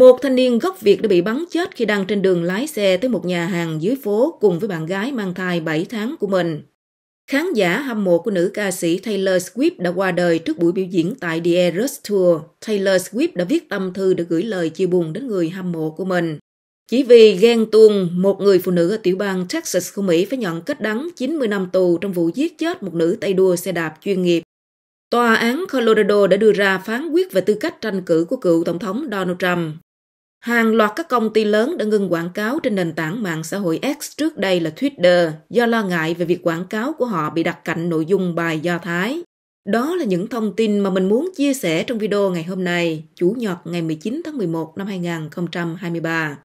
Một thanh niên gốc Việt đã bị bắn chết khi đang trên đường lái xe tới một nhà hàng dưới phố cùng với bạn gái mang thai 7 tháng của mình. Khán giả hâm mộ của nữ ca sĩ Taylor Swift đã qua đời trước buổi biểu diễn tại The Eras Tour. Taylor Swift đã viết tâm thư để gửi lời chia buồn đến người hâm mộ của mình. Chỉ vì ghen tuông, một người phụ nữ ở tiểu bang Texas của Mỹ phải nhận kết đắng 90 năm tù trong vụ giết chết một nữ tay đua xe đạp chuyên nghiệp. Tòa án Colorado đã đưa ra phán quyết về tư cách tranh cử của cựu Tổng thống Donald Trump. Hàng loạt các công ty lớn đã ngừng quảng cáo trên nền tảng mạng xã hội X trước đây là Twitter do lo ngại về việc quảng cáo của họ bị đặt cạnh nội dung bài Do Thái. Đó là những thông tin mà mình muốn chia sẻ trong video ngày hôm nay, Chủ nhật ngày 19 tháng 11 năm 2023.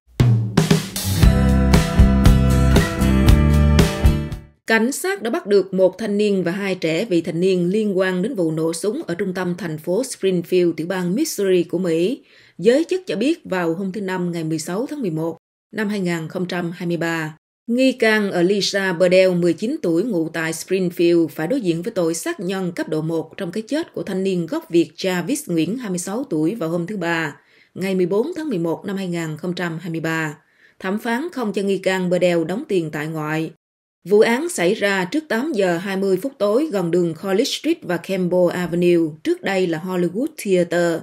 Cảnh sát đã bắt được một thanh niên và hai trẻ vị thành niên liên quan đến vụ nổ súng ở trung tâm thành phố Springfield, tiểu bang Missouri của Mỹ. Giới chức cho biết vào hôm thứ Năm ngày 16 tháng 11 năm 2023. Nghi can ở Lisa Burdell, 19 tuổi, ngụ tại Springfield, phải đối diện với tội sát nhân cấp độ 1 trong cái chết của thanh niên gốc Việt Travis Nguyễn, 26 tuổi, vào hôm thứ Ba, ngày 14 tháng 11 năm 2023. Thẩm phán không cho nghi can Burdell đóng tiền tại ngoại, Vụ án xảy ra trước 8 giờ 20 phút tối gần đường College Street và Campbell Avenue, trước đây là Hollywood Theater.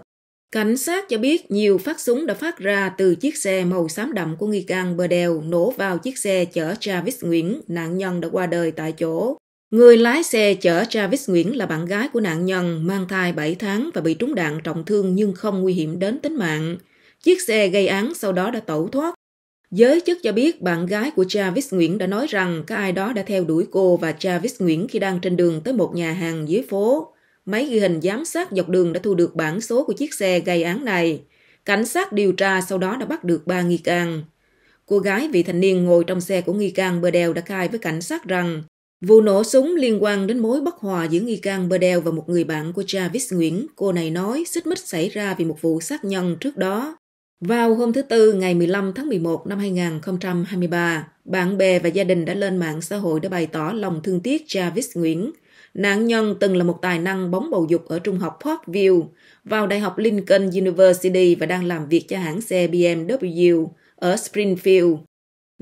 Cảnh sát cho biết nhiều phát súng đã phát ra từ chiếc xe màu xám đậm của nghi can Burdell nổ vào chiếc xe chở Travis Nguyễn, nạn nhân đã qua đời tại chỗ. Người lái xe chở Travis Nguyễn là bạn gái của nạn nhân, mang thai 7 tháng và bị trúng đạn trọng thương nhưng không nguy hiểm đến tính mạng. Chiếc xe gây án sau đó đã tẩu thoát Giới chức cho biết bạn gái của Travis Nguyễn đã nói rằng có ai đó đã theo đuổi cô và Travis Nguyễn khi đang trên đường tới một nhà hàng dưới phố. Máy ghi hình giám sát dọc đường đã thu được bản số của chiếc xe gây án này. Cảnh sát điều tra sau đó đã bắt được ba nghi can. Cô gái vị thành niên ngồi trong xe của nghi can Burdell đã khai với cảnh sát rằng vụ nổ súng liên quan đến mối bất hòa giữa nghi can Burdell và một người bạn của Travis Nguyễn. Cô này nói xích mích xảy ra vì một vụ sát nhân trước đó. Vào hôm thứ Tư ngày 15 tháng 11 năm 2023, bạn bè và gia đình đã lên mạng xã hội để bày tỏ lòng thương tiếc Travis Nguyễn. Nạn nhân từng là một tài năng bóng bầu dục ở trung học Parkview, vào Đại học Lincoln University và đang làm việc cho hãng xe BMW ở Springfield.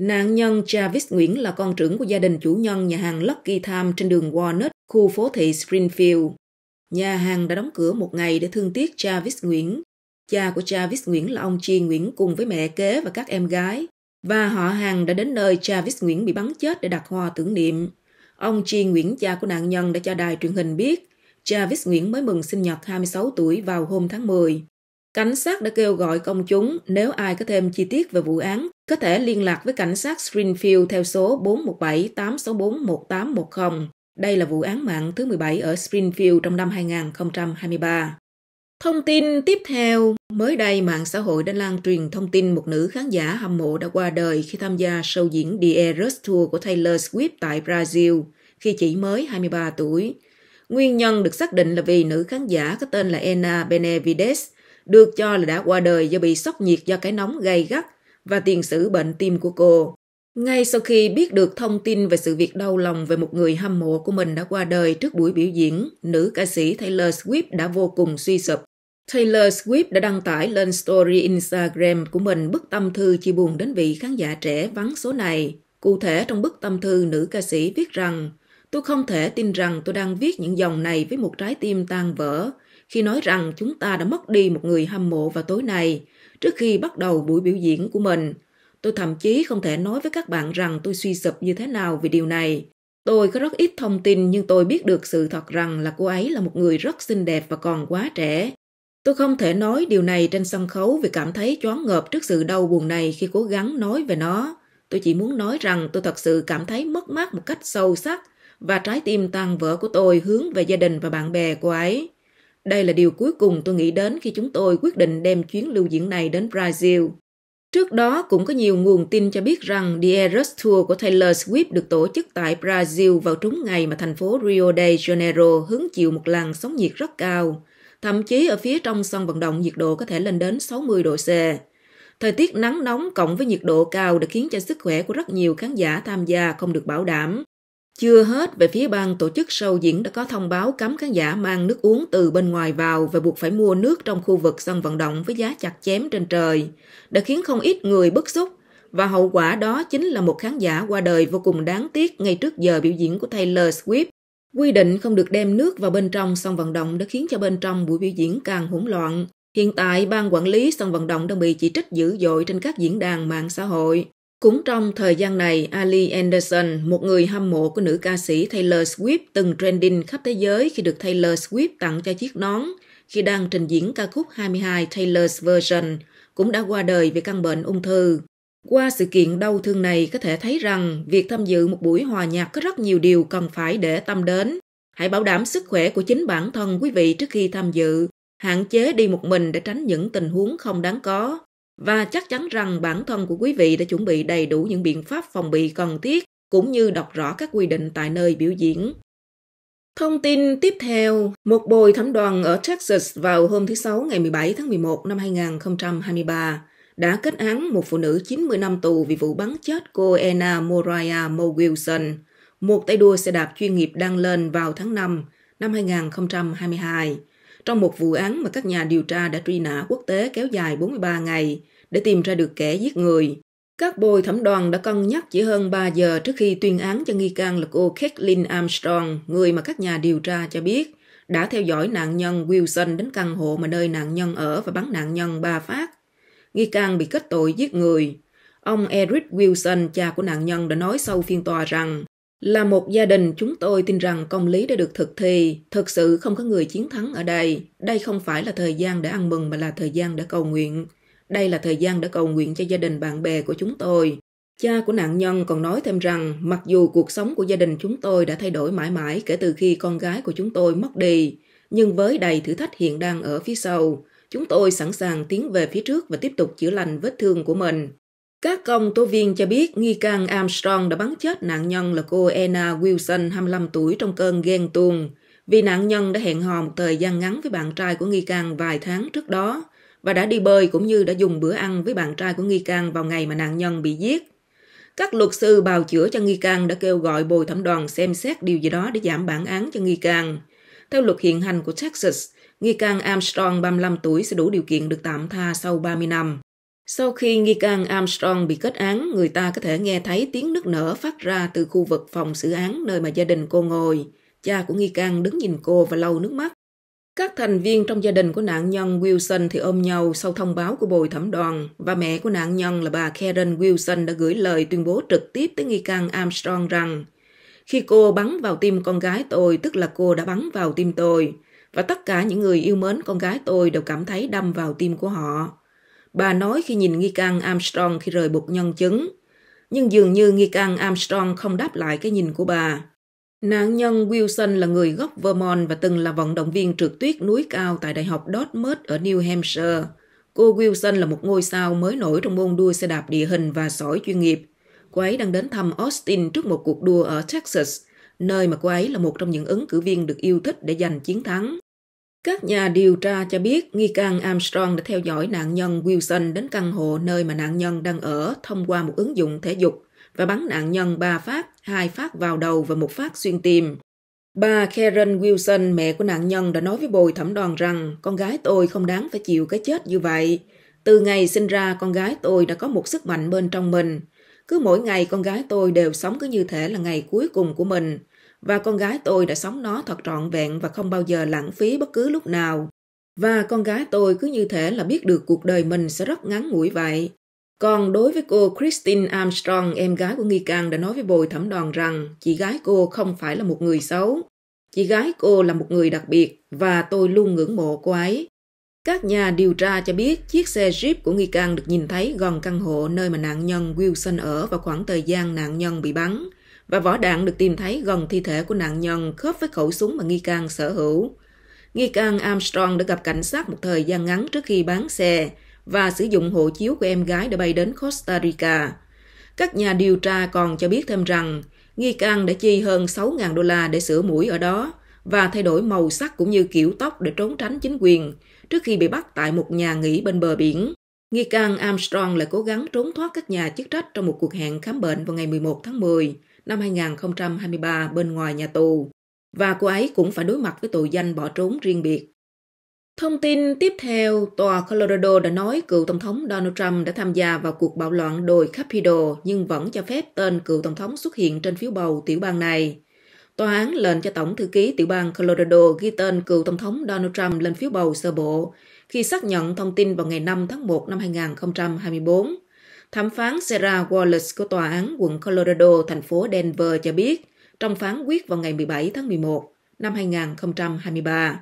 Nạn nhân Travis Nguyễn là con trưởng của gia đình chủ nhân nhà hàng Lucky Time trên đường Walnut, khu phố thị Springfield. Nhà hàng đã đóng cửa một ngày để thương tiếc Travis Nguyễn, Cha của Travis Nguyễn là ông Chi Nguyễn cùng với mẹ kế và các em gái, và họ hàng đã đến nơi Travis Nguyễn bị bắn chết để đặt hoa tưởng niệm. Ông Chi Nguyễn, cha của nạn nhân đã cho đài truyền hình biết Travis Nguyễn mới mừng sinh nhật 26 tuổi vào hôm tháng 10. Cảnh sát đã kêu gọi công chúng nếu ai có thêm chi tiết về vụ án có thể liên lạc với cảnh sát Springfield theo số 417 864 1810. Đây là vụ án mạng thứ 17 ở Springfield trong năm 2023. Thông tin tiếp theo, mới đây mạng xã hội đã lan truyền thông tin một nữ khán giả hâm mộ đã qua đời khi tham gia show diễn The Eras Tour của Taylor Swift tại Brazil khi chỉ mới 23 tuổi. Nguyên nhân được xác định là vì nữ khán giả có tên là Ena Benevides được cho là đã qua đời do bị sốc nhiệt do cái nóng gay gắt và tiền sử bệnh tim của cô. Ngay sau khi biết được thông tin về sự việc đau lòng về một người hâm mộ của mình đã qua đời trước buổi biểu diễn, nữ ca sĩ Taylor Swift đã vô cùng suy sụp. Taylor Swift đã đăng tải lên story Instagram của mình bức tâm thư chia buồn đến vị khán giả trẻ vắng số này. Cụ thể trong bức tâm thư nữ ca sĩ viết rằng Tôi không thể tin rằng tôi đang viết những dòng này với một trái tim tan vỡ khi nói rằng chúng ta đã mất đi một người hâm mộ vào tối nay trước khi bắt đầu buổi biểu diễn của mình. Tôi thậm chí không thể nói với các bạn rằng tôi suy sụp như thế nào vì điều này. Tôi có rất ít thông tin nhưng tôi biết được sự thật rằng là cô ấy là một người rất xinh đẹp và còn quá trẻ. Tôi không thể nói điều này trên sân khấu vì cảm thấy choáng ngợp trước sự đau buồn này khi cố gắng nói về nó. Tôi chỉ muốn nói rằng tôi thật sự cảm thấy mất mát một cách sâu sắc và trái tim tan vỡ của tôi hướng về gia đình và bạn bè của ấy. Đây là điều cuối cùng tôi nghĩ đến khi chúng tôi quyết định đem chuyến lưu diễn này đến Brazil. Trước đó cũng có nhiều nguồn tin cho biết rằng The Eras Tour của Taylor Swift được tổ chức tại Brazil vào trúng ngày mà thành phố Rio de Janeiro hứng chịu một làn sóng nhiệt rất cao. Thậm chí ở phía trong sân vận động nhiệt độ có thể lên đến 60 độ C. Thời tiết nắng nóng cộng với nhiệt độ cao đã khiến cho sức khỏe của rất nhiều khán giả tham gia không được bảo đảm. Chưa hết, về phía ban tổ chức sâu diễn đã có thông báo cấm khán giả mang nước uống từ bên ngoài vào và buộc phải mua nước trong khu vực sân vận động với giá chặt chém trên trời, đã khiến không ít người bức xúc và hậu quả đó chính là một khán giả qua đời vô cùng đáng tiếc ngay trước giờ biểu diễn của Taylor Swift Quy định không được đem nước vào bên trong sân vận động đã khiến cho bên trong buổi biểu diễn càng hỗn loạn. Hiện tại, ban quản lý sân vận động đang bị chỉ trích dữ dội trên các diễn đàn mạng xã hội. Cũng trong thời gian này, Ali Anderson, một người hâm mộ của nữ ca sĩ Taylor Swift từng trending khắp thế giới khi được Taylor Swift tặng cho chiếc nón khi đang trình diễn ca khúc 22 Taylor's Version, cũng đã qua đời vì căn bệnh ung thư. Qua sự kiện đau thương này có thể thấy rằng việc tham dự một buổi hòa nhạc có rất nhiều điều cần phải để tâm đến. Hãy bảo đảm sức khỏe của chính bản thân quý vị trước khi tham dự, hạn chế đi một mình để tránh những tình huống không đáng có và chắc chắn rằng bản thân của quý vị đã chuẩn bị đầy đủ những biện pháp phòng bị cần thiết cũng như đọc rõ các quy định tại nơi biểu diễn. Thông tin tiếp theo, một bồi thẩm đoàn ở Texas vào hôm thứ Sáu ngày 17 tháng 11 năm 2023 đã kết án một phụ nữ 90 năm tù vì vụ bắn chết cô Anna Moraya Mo Wilson, một tay đua xe đạp chuyên nghiệp đang lên vào tháng 5 năm 2022, trong một vụ án mà các nhà điều tra đã truy nã quốc tế kéo dài 43 ngày để tìm ra được kẻ giết người. Các bồi thẩm đoàn đã cân nhắc chỉ hơn 3 giờ trước khi tuyên án cho nghi can là cô Kathleen Armstrong, người mà các nhà điều tra cho biết – đã theo dõi nạn nhân Wilson đến căn hộ mà nơi nạn nhân ở và bắn nạn nhân ba phát nghi can bị kết tội giết người. Ông Eric Wilson, cha của nạn nhân, đã nói sau phiên tòa rằng là một gia đình chúng tôi tin rằng công lý đã được thực thi, thực sự không có người chiến thắng ở đây. Đây không phải là thời gian để ăn mừng mà là thời gian để cầu nguyện. Đây là thời gian để cầu nguyện cho gia đình bạn bè của chúng tôi. Cha của nạn nhân còn nói thêm rằng mặc dù cuộc sống của gia đình chúng tôi đã thay đổi mãi mãi kể từ khi con gái của chúng tôi mất đi, nhưng với đầy thử thách hiện đang ở phía sau, Chúng tôi sẵn sàng tiến về phía trước và tiếp tục chữa lành vết thương của mình. Các công tố viên cho biết nghi can Armstrong đã bắn chết nạn nhân là cô Anna Wilson, 25 tuổi, trong cơn ghen tuông. Vì nạn nhân đã hẹn hò một thời gian ngắn với bạn trai của nghi can vài tháng trước đó và đã đi bơi cũng như đã dùng bữa ăn với bạn trai của nghi can vào ngày mà nạn nhân bị giết. Các luật sư bào chữa cho nghi can đã kêu gọi bồi thẩm đoàn xem xét điều gì đó để giảm bản án cho nghi can. Theo luật hiện hành của Texas, nghi can Armstrong 35 tuổi sẽ đủ điều kiện được tạm tha sau 30 năm. Sau khi nghi can Armstrong bị kết án, người ta có thể nghe thấy tiếng nước nở phát ra từ khu vực phòng xử án nơi mà gia đình cô ngồi. Cha của nghi can đứng nhìn cô và lau nước mắt. Các thành viên trong gia đình của nạn nhân Wilson thì ôm nhau sau thông báo của bồi thẩm đoàn và mẹ của nạn nhân là bà Karen Wilson đã gửi lời tuyên bố trực tiếp tới nghi can Armstrong rằng khi cô bắn vào tim con gái tôi tức là cô đã bắn vào tim tôi và tất cả những người yêu mến con gái tôi đều cảm thấy đâm vào tim của họ. Bà nói khi nhìn nghi can Armstrong khi rời bục nhân chứng, nhưng dường như nghi can Armstrong không đáp lại cái nhìn của bà. Nạn nhân Wilson là người gốc Vermont và từng là vận động viên trượt tuyết núi cao tại Đại học Dartmouth ở New Hampshire. Cô Wilson là một ngôi sao mới nổi trong môn đua xe đạp địa hình và sỏi chuyên nghiệp. Cô ấy đang đến thăm Austin trước một cuộc đua ở Texas – nơi mà cô ấy là một trong những ứng cử viên được yêu thích để giành chiến thắng. Các nhà điều tra cho biết nghi can Armstrong đã theo dõi nạn nhân Wilson đến căn hộ nơi mà nạn nhân đang ở thông qua một ứng dụng thể dục và bắn nạn nhân ba phát, hai phát vào đầu và một phát xuyên tim. Bà Karen Wilson, mẹ của nạn nhân, đã nói với bồi thẩm đoàn rằng con gái tôi không đáng phải chịu cái chết như vậy. Từ ngày sinh ra, con gái tôi đã có một sức mạnh bên trong mình. Cứ mỗi ngày con gái tôi đều sống cứ như thể là ngày cuối cùng của mình và con gái tôi đã sống nó thật trọn vẹn và không bao giờ lãng phí bất cứ lúc nào. Và con gái tôi cứ như thể là biết được cuộc đời mình sẽ rất ngắn ngủi vậy. Còn đối với cô Christine Armstrong, em gái của nghi can đã nói với bồi thẩm đoàn rằng chị gái cô không phải là một người xấu. Chị gái cô là một người đặc biệt và tôi luôn ngưỡng mộ cô ấy. Các nhà điều tra cho biết chiếc xe Jeep của nghi can được nhìn thấy gần căn hộ nơi mà nạn nhân Wilson ở vào khoảng thời gian nạn nhân bị bắn – và vỏ đạn được tìm thấy gần thi thể của nạn nhân khớp với khẩu súng mà nghi can sở hữu. Nghi can Armstrong đã gặp cảnh sát một thời gian ngắn trước khi bán xe và sử dụng hộ chiếu của em gái để bay đến Costa Rica. Các nhà điều tra còn cho biết thêm rằng nghi can đã chi hơn 6.000 đô la để sửa mũi ở đó và thay đổi màu sắc cũng như kiểu tóc để trốn tránh chính quyền trước khi bị bắt tại một nhà nghỉ bên bờ biển. Nghi can Armstrong lại cố gắng trốn thoát các nhà chức trách trong một cuộc hẹn khám bệnh vào ngày 11 tháng 10 năm 2023 bên ngoài nhà tù và cô ấy cũng phải đối mặt với tội danh bỏ trốn riêng biệt. Thông tin tiếp theo, tòa Colorado đã nói cựu Tổng thống Donald Trump đã tham gia vào cuộc bạo loạn đồi Capitol nhưng vẫn cho phép tên cựu Tổng thống xuất hiện trên phiếu bầu tiểu bang này. Tòa án lệnh cho Tổng Thư ký tiểu bang Colorado ghi tên cựu Tổng thống Donald Trump lên phiếu bầu sơ bộ khi xác nhận thông tin vào ngày 5 tháng 1 năm 2024 Thẩm phán Sarah Wallace của Tòa án quận Colorado, thành phố Denver cho biết trong phán quyết vào ngày 17 tháng 11 năm 2023.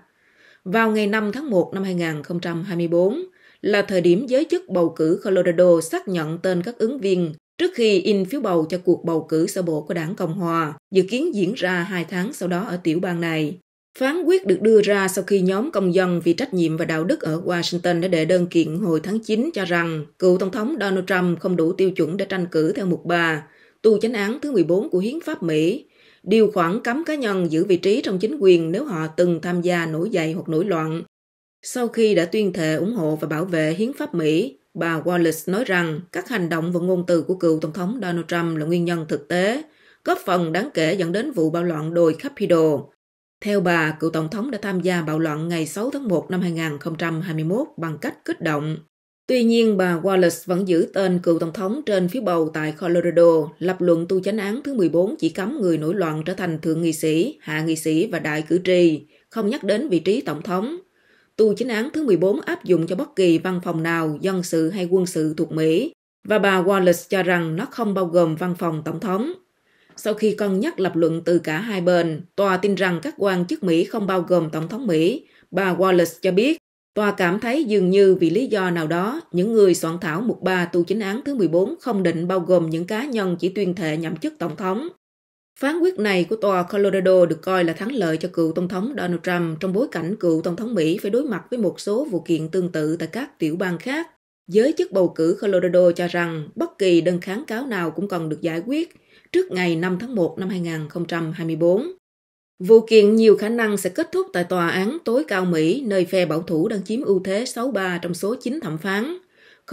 Vào ngày 5 tháng 1 năm 2024 là thời điểm giới chức bầu cử Colorado xác nhận tên các ứng viên trước khi in phiếu bầu cho cuộc bầu cử sơ bộ của đảng Cộng Hòa, dự kiến diễn ra hai tháng sau đó ở tiểu bang này. Phán quyết được đưa ra sau khi nhóm công dân vì trách nhiệm và đạo đức ở Washington đã đệ đơn kiện hồi tháng 9 cho rằng cựu Tổng thống Donald Trump không đủ tiêu chuẩn để tranh cử theo mục 3, tu chánh án thứ 14 của Hiến pháp Mỹ, điều khoản cấm cá nhân giữ vị trí trong chính quyền nếu họ từng tham gia nổi dậy hoặc nổi loạn. Sau khi đã tuyên thệ ủng hộ và bảo vệ Hiến pháp Mỹ, bà Wallace nói rằng các hành động và ngôn từ của cựu Tổng thống Donald Trump là nguyên nhân thực tế, góp phần đáng kể dẫn đến vụ bạo loạn đồi Capitol theo bà, cựu Tổng thống đã tham gia bạo loạn ngày 6 tháng 1 năm 2021 bằng cách kích động. Tuy nhiên, bà Wallace vẫn giữ tên cựu Tổng thống trên phiếu bầu tại Colorado. Lập luận tu chánh án thứ 14 chỉ cấm người nổi loạn trở thành thượng nghị sĩ, hạ nghị sĩ và đại cử tri, không nhắc đến vị trí Tổng thống. Tu chính án thứ 14 áp dụng cho bất kỳ văn phòng nào, dân sự hay quân sự thuộc Mỹ, và bà Wallace cho rằng nó không bao gồm văn phòng Tổng thống. Sau khi cân nhắc lập luận từ cả hai bên, tòa tin rằng các quan chức Mỹ không bao gồm Tổng thống Mỹ. Bà Wallace cho biết, tòa cảm thấy dường như vì lý do nào đó, những người soạn thảo mục 3 tu chính án thứ 14 không định bao gồm những cá nhân chỉ tuyên thệ nhậm chức Tổng thống. Phán quyết này của tòa Colorado được coi là thắng lợi cho cựu Tổng thống Donald Trump trong bối cảnh cựu Tổng thống Mỹ phải đối mặt với một số vụ kiện tương tự tại các tiểu bang khác. Giới chức bầu cử Colorado cho rằng bất kỳ đơn kháng cáo nào cũng cần được giải quyết – trước ngày 5 tháng 1 năm 2024. Vụ kiện nhiều khả năng sẽ kết thúc tại tòa án tối cao Mỹ, nơi phe bảo thủ đang chiếm ưu thế 63 trong số 9 thẩm phán.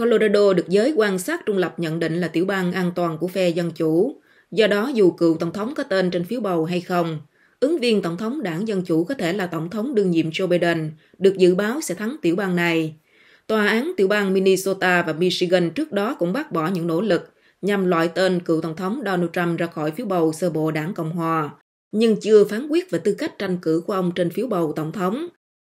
Colorado được giới quan sát trung lập nhận định là tiểu bang an toàn của phe Dân Chủ. Do đó, dù cựu Tổng thống có tên trên phiếu bầu hay không, ứng viên Tổng thống đảng Dân Chủ có thể là Tổng thống đương nhiệm Joe Biden, được dự báo sẽ thắng tiểu bang này. Tòa án tiểu bang Minnesota và Michigan trước đó cũng bác bỏ những nỗ lực nhằm loại tên cựu Tổng thống Donald Trump ra khỏi phiếu bầu sơ bộ đảng Cộng Hòa, nhưng chưa phán quyết về tư cách tranh cử của ông trên phiếu bầu Tổng thống.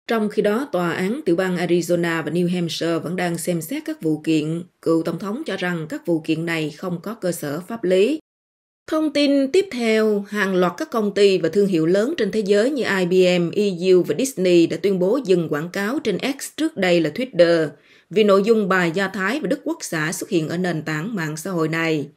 Trong khi đó, tòa án tiểu bang Arizona và New Hampshire vẫn đang xem xét các vụ kiện. Cựu Tổng thống cho rằng các vụ kiện này không có cơ sở pháp lý. Thông tin tiếp theo, hàng loạt các công ty và thương hiệu lớn trên thế giới như IBM, EU và Disney đã tuyên bố dừng quảng cáo trên X trước đây là Twitter – vì nội dung bài Do Thái và Đức Quốc xã xuất hiện ở nền tảng mạng xã hội này.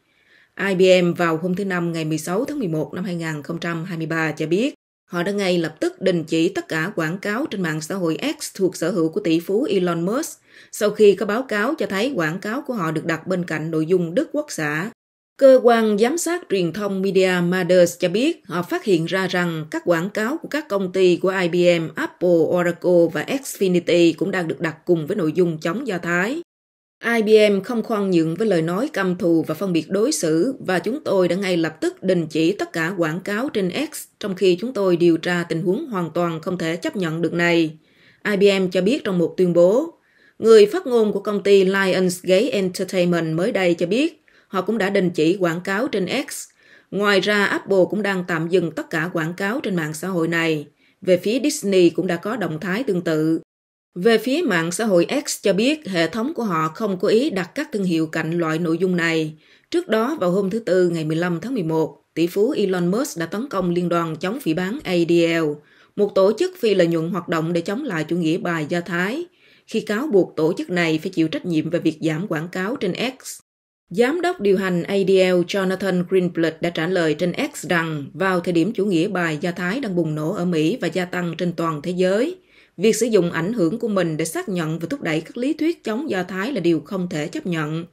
IBM vào hôm thứ Năm ngày 16 tháng 11 năm 2023 cho biết, họ đã ngay lập tức đình chỉ tất cả quảng cáo trên mạng xã hội X thuộc sở hữu của tỷ phú Elon Musk sau khi có báo cáo cho thấy quảng cáo của họ được đặt bên cạnh nội dung Đức Quốc xã. Cơ quan giám sát truyền thông Media Matters cho biết họ phát hiện ra rằng các quảng cáo của các công ty của IBM, Apple, Oracle và Xfinity cũng đang được đặt cùng với nội dung chống Do Thái. IBM không khoan nhượng với lời nói căm thù và phân biệt đối xử và chúng tôi đã ngay lập tức đình chỉ tất cả quảng cáo trên X trong khi chúng tôi điều tra tình huống hoàn toàn không thể chấp nhận được này. IBM cho biết trong một tuyên bố, người phát ngôn của công ty Lionsgate Entertainment mới đây cho biết họ cũng đã đình chỉ quảng cáo trên X. Ngoài ra, Apple cũng đang tạm dừng tất cả quảng cáo trên mạng xã hội này. Về phía Disney cũng đã có động thái tương tự. Về phía mạng xã hội X cho biết hệ thống của họ không có ý đặt các thương hiệu cạnh loại nội dung này. Trước đó vào hôm thứ Tư ngày 15 tháng 11, tỷ phú Elon Musk đã tấn công liên đoàn chống phỉ bán ADL, một tổ chức phi lợi nhuận hoạt động để chống lại chủ nghĩa bài Do Thái, khi cáo buộc tổ chức này phải chịu trách nhiệm về việc giảm quảng cáo trên X. Giám đốc điều hành ADL Jonathan Greenblatt đã trả lời trên X rằng vào thời điểm chủ nghĩa bài Do Thái đang bùng nổ ở Mỹ và gia tăng trên toàn thế giới, việc sử dụng ảnh hưởng của mình để xác nhận và thúc đẩy các lý thuyết chống Do Thái là điều không thể chấp nhận.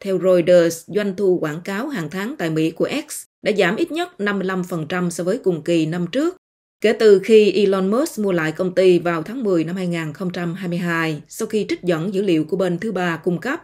Theo Reuters, doanh thu quảng cáo hàng tháng tại Mỹ của X đã giảm ít nhất 55% so với cùng kỳ năm trước, kể từ khi Elon Musk mua lại công ty vào tháng 10 năm 2022 sau khi trích dẫn dữ liệu của bên thứ ba cung cấp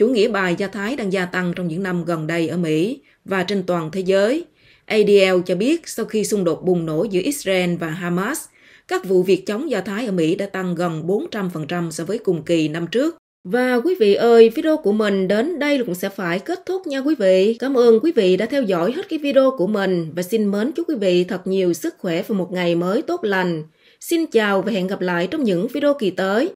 Chủ nghĩa bài Do Thái đang gia tăng trong những năm gần đây ở Mỹ và trên toàn thế giới. ADL cho biết sau khi xung đột bùng nổ giữa Israel và Hamas, các vụ việc chống Do Thái ở Mỹ đã tăng gần 400% so với cùng kỳ năm trước. Và quý vị ơi, video của mình đến đây cũng sẽ phải kết thúc nha quý vị. Cảm ơn quý vị đã theo dõi hết cái video của mình và xin mến chúc quý vị thật nhiều sức khỏe và một ngày mới tốt lành. Xin chào và hẹn gặp lại trong những video kỳ tới.